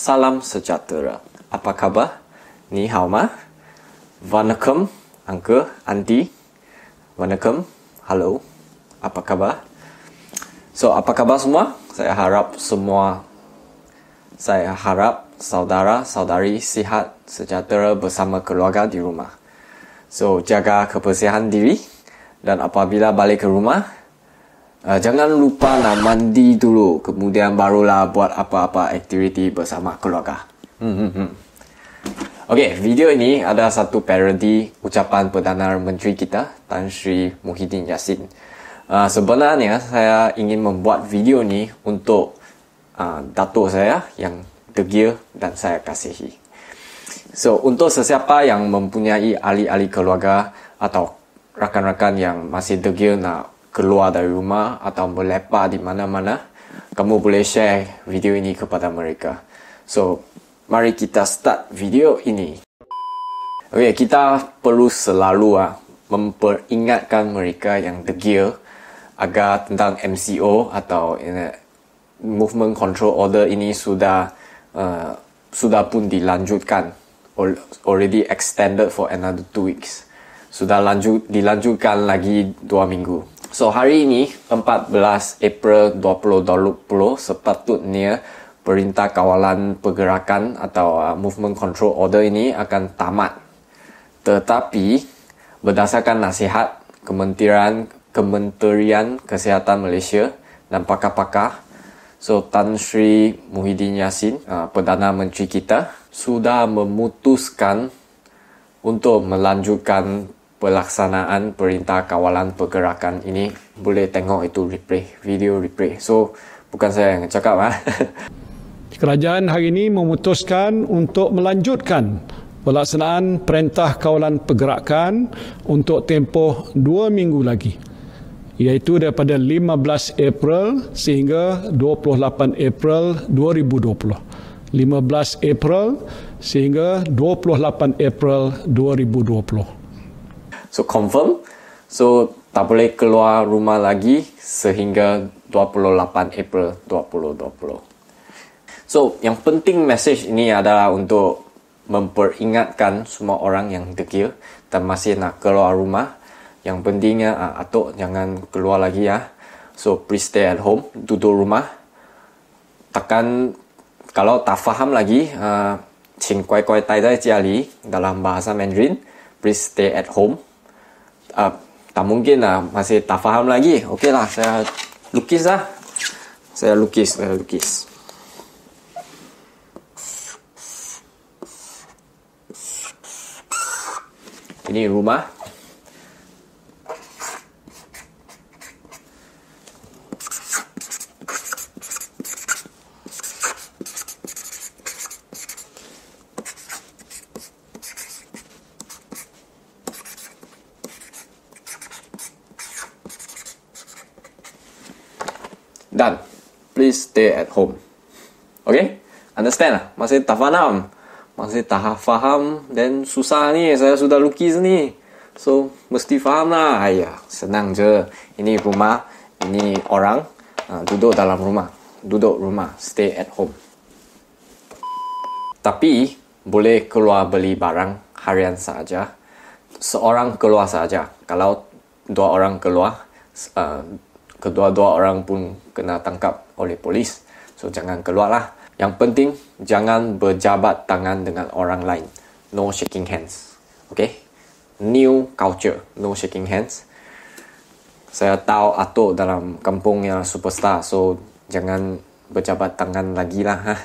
Salam sejahtera. Apa khabar? Ni hao ma? Vanakam, Uncle, Auntie. Vanakam, hello. Apa khabar? So, apa khabar semua? Saya harap semua saya harap saudara saudari sihat sejahtera bersama keluarga di rumah. So, jaga kebersihan diri dan apabila balik ke rumah, Uh, jangan lupa nak mandi dulu, kemudian barulah buat apa-apa aktiviti bersama keluarga. Hmm, hmm, hmm. Okey, video ini ada satu parody ucapan Perdana Menteri kita, Tan Sri Muhyiddin Yassin. Uh, sebenarnya, saya ingin membuat video ini untuk uh, datuk saya yang degil dan saya kasihi. So, untuk sesiapa yang mempunyai ahli-ahli keluarga atau rakan-rakan yang masih degil nak keluar dari rumah atau melepak di mana-mana, kamu boleh share video ini kepada mereka. So, mari kita start video ini. Okay, kita perlu selalu ah, memperingatkan mereka yang degil agar tentang MCO atau Movement Control Order ini sudah uh, sudah pun dilanjutkan already extended for another two weeks sudah lanjut dilanjutkan lagi dua minggu So hari ini 14 April 2020 sepatutnya perintah kawalan pergerakan atau uh, movement control order ini akan tamat. Tetapi berdasarkan nasihat Kementerian Kementerian Kesihatan Malaysia dan pakar-pakar So Tan Sri Muhyiddin Yassin, uh, Perdana Menteri kita sudah memutuskan untuk melanjutkan pelaksanaan perintah kawalan pergerakan ini boleh tengok itu replay video replay so bukan saya yang cakap ah kerajaan hari ini memutuskan untuk melanjutkan pelaksanaan perintah kawalan pergerakan untuk tempoh 2 minggu lagi iaitu daripada 15 April sehingga 28 April 2020 15 April sehingga 28 April 2020 So confirm. So tak boleh keluar rumah lagi sehingga 28 April 2020. So yang penting message ini adalah untuk memperingatkan semua orang yang degil dan masih nak keluar rumah. Yang pentingnya ah, atau jangan keluar lagi ya. So please stay at home, duduk rumah. Takkan kalau tak faham lagi, uh, ah, cing kuai kuai tai tai jali dalam bahasa Mandarin, please stay at home uh, tak mungkin lah masih tak faham lagi okey lah saya lukis lah saya lukis saya lukis ini rumah please stay at home. Okay? Understand lah? Masih tak faham. Masih tak ha- faham. Then susah ni. Saya sudah lukis ni. So, mesti faham lah. Ayah, senang je. Ini rumah. Ini orang. Uh, duduk dalam rumah. Duduk rumah. Stay at home. Tapi, boleh keluar beli barang harian saja. Seorang keluar saja. Kalau dua orang keluar, uh, kedua-dua orang pun kena tangkap oleh polis. So jangan keluarlah. Yang penting jangan berjabat tangan dengan orang lain. No shaking hands. Okay? New culture, no shaking hands. Saya tahu atuk dalam kampung yang superstar. So jangan berjabat tangan lagi lah. Ha?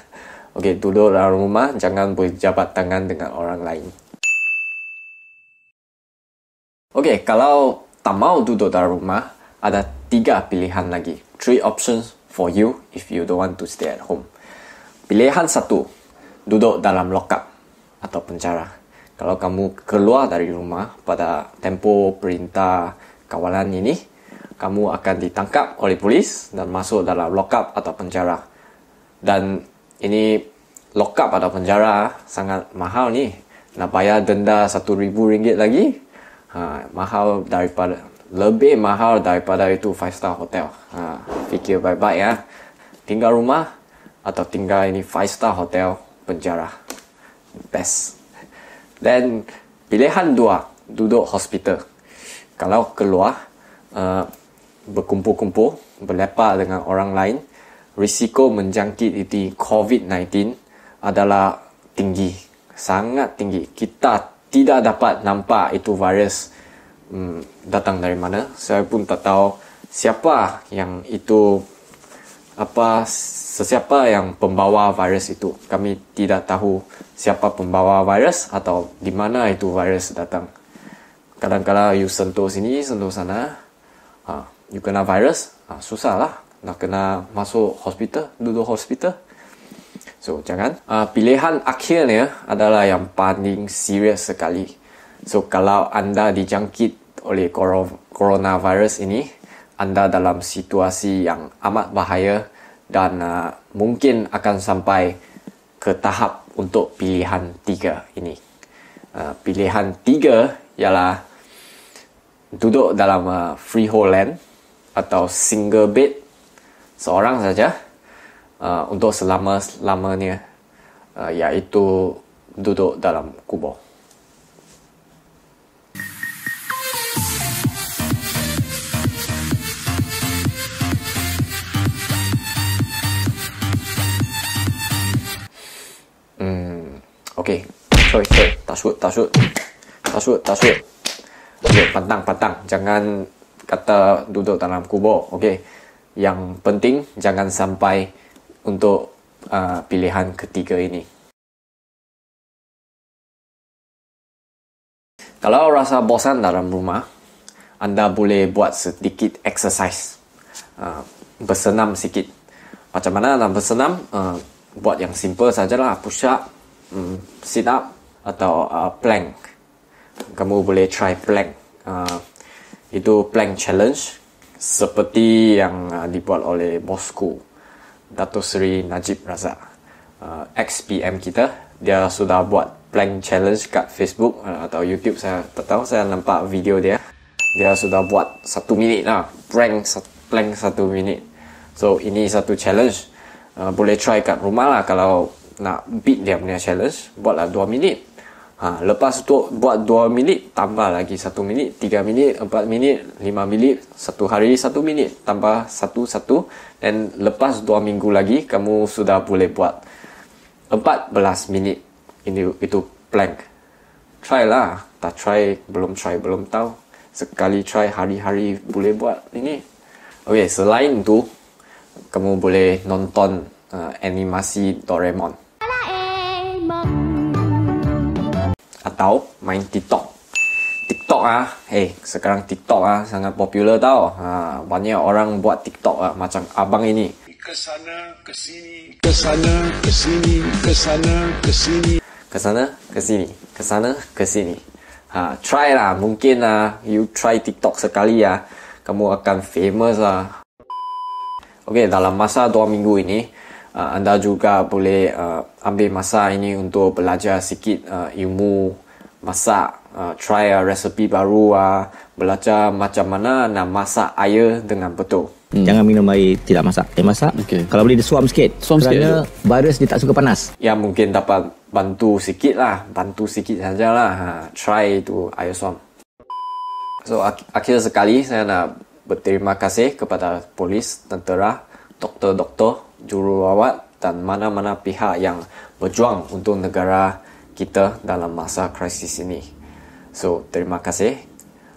Okay, duduk dalam rumah, jangan berjabat tangan dengan orang lain. Okay, kalau tak mau duduk dalam rumah, ada tiga pilihan lagi. Three options for you if you don't want to stay at home. Pilihan satu, duduk dalam lockup atau penjara. Kalau kamu keluar dari rumah pada tempo perintah kawalan ini, kamu akan ditangkap oleh polis dan masuk dalam lockup atau penjara. Dan ini lockup atau penjara sangat mahal ni. Nak bayar denda RM1,000 lagi, ha, mahal daripada lebih mahal daripada itu five star hotel. Ha, fikir baik-baik ya. Tinggal rumah atau tinggal ini five star hotel penjara. Best. Dan pilihan dua, duduk hospital. Kalau keluar, uh, berkumpul-kumpul, berlepak dengan orang lain, risiko menjangkit itu COVID-19 adalah tinggi. Sangat tinggi. Kita tidak dapat nampak itu virus hmm, datang dari mana. Saya pun tak tahu siapa yang itu apa sesiapa yang pembawa virus itu. Kami tidak tahu siapa pembawa virus atau di mana itu virus datang. Kadang-kadang you sentuh sini, sentuh sana, ha, you kena virus, ha, susah lah. Nak kena masuk hospital, duduk hospital. So, jangan. Uh, pilihan akhirnya adalah yang paling serius sekali. So, kalau anda dijangkit oleh coronavirus ini, anda dalam situasi yang amat bahaya dan uh, mungkin akan sampai ke tahap untuk pilihan tiga ini. Uh, pilihan tiga ialah duduk dalam uh, freehold land atau single bed seorang saja uh, untuk selama-lamanya uh, iaitu duduk dalam kubur. Okay. Sorry, sorry. Tak shoot, tak shoot. Tak shoot, tak shoot. Okay, pantang, pantang. Jangan kata duduk dalam kubur. Okay. Yang penting, jangan sampai untuk uh, pilihan ketiga ini. Kalau rasa bosan dalam rumah, anda boleh buat sedikit exercise. Uh, bersenam sikit. Macam mana dalam bersenam? Uh, buat yang simple sajalah. Push up, um, sit up atau uh, plank. Kamu boleh try plank. Uh, itu plank challenge seperti yang uh, dibuat oleh bosku Dato Sri Najib Razak. Uh, XPM kita dia sudah buat plank challenge kat Facebook uh, atau YouTube saya tak tahu saya nampak video dia dia sudah buat satu minit lah plank plank satu minit so ini satu challenge uh, boleh try kat rumah lah kalau nak beat dia punya challenge buatlah 2 minit ha, lepas tu buat 2 minit tambah lagi 1 minit 3 minit 4 minit 5 minit 1 hari 1 minit tambah 1-1 dan lepas 2 minggu lagi kamu sudah boleh buat 14 minit ini itu plank try lah tak try belum try belum tahu sekali try hari-hari boleh buat ini Okay, selain tu, kamu boleh nonton uh, animasi Doraemon atau main TikTok. TikTok ah. Hey, eh, sekarang TikTok ah sangat popular tau. Ha, banyak orang buat TikTok ah macam abang ini. Kesana, kesini, kesana, kesini, kesana, kesini, kesana, kesini, kesana, kesini. Ha, try lah. Mungkin lah. You try TikTok sekali ya. Kamu akan famous lah. Okay, dalam masa dua minggu ini, uh, anda juga boleh uh, ambil masa ini untuk belajar sikit uh, ilmu masak uh, try a recipe baru uh, belajar macam mana nak masak air dengan betul hmm. jangan minum air tidak masak air masak okay. kalau boleh dia suam sikit suam kerana sikit ya. virus dia tak suka panas ya mungkin dapat bantu sikit lah bantu sikit sajalah ha, try tu air suam so ak- akhir sekali saya nak berterima kasih kepada polis tentera doktor-doktor jururawat dan mana-mana pihak yang berjuang untuk negara kita dalam masa krisis ini. So, terima kasih.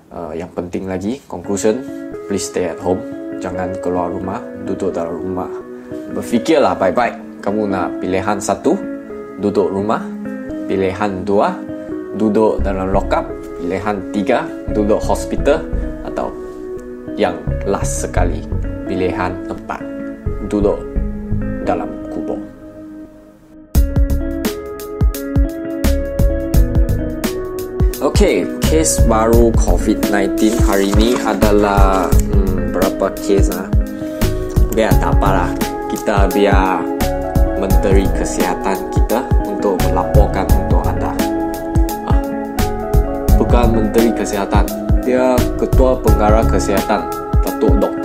Uh, yang penting lagi, conclusion, please stay at home. Jangan keluar rumah, duduk dalam rumah. Berfikirlah baik-baik. Kamu nak pilihan satu, duduk rumah. Pilihan dua, duduk dalam lockup. Pilihan tiga, duduk hospital. Atau yang last sekali, pilihan empat, duduk dalam kubur. Okay, kes baru COVID-19 hari ini adalah hmm, berapa kes ah? Biar tak lah. kita biar Menteri Kesihatan kita untuk melaporkan untuk anda. Ah, bukan Menteri Kesihatan, dia Ketua Pengarah Kesihatan, Datuk Dr.